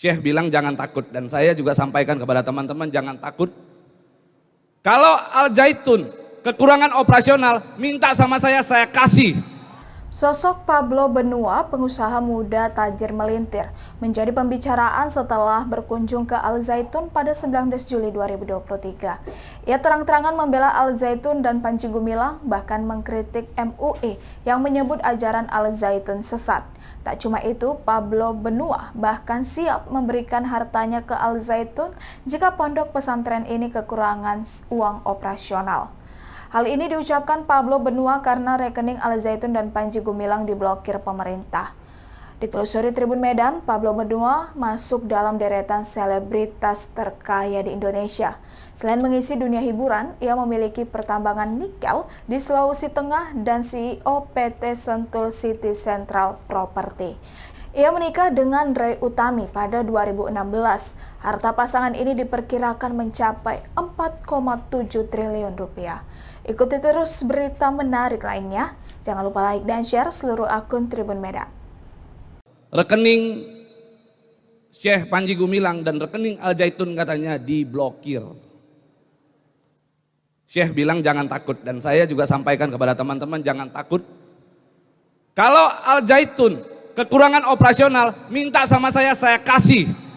Syekh bilang jangan takut dan saya juga sampaikan kepada teman-teman jangan takut. Kalau Al Zaitun kekurangan operasional, minta sama saya saya kasih. Sosok Pablo Benua, pengusaha muda tajir melintir, menjadi pembicaraan setelah berkunjung ke Al Zaitun pada 19 Juli 2023. Ia terang-terangan membela Al Zaitun dan Panji Gumilang, bahkan mengkritik MUI e yang menyebut ajaran Al Zaitun sesat. Tak cuma itu, Pablo Benua bahkan siap memberikan hartanya ke Al Zaitun jika pondok pesantren ini kekurangan uang operasional. Hal ini diucapkan Pablo Benua karena rekening Al Zaitun dan Panji Gumilang diblokir pemerintah. Ditelusuri Tribun Medan, Pablo Medua masuk dalam deretan selebritas terkaya di Indonesia. Selain mengisi dunia hiburan, ia memiliki pertambangan nikel di Sulawesi Tengah dan CEO PT Sentul City Central Property. Ia menikah dengan Ray Utami pada 2016. Harta pasangan ini diperkirakan mencapai 4,7 triliun rupiah. Ikuti terus berita menarik lainnya. Jangan lupa like dan share seluruh akun Tribun Medan rekening Syekh Panji Gumilang dan rekening Al Zaitun katanya diblokir. Syekh bilang jangan takut dan saya juga sampaikan kepada teman-teman jangan takut. Kalau Al Zaitun kekurangan operasional minta sama saya saya kasih.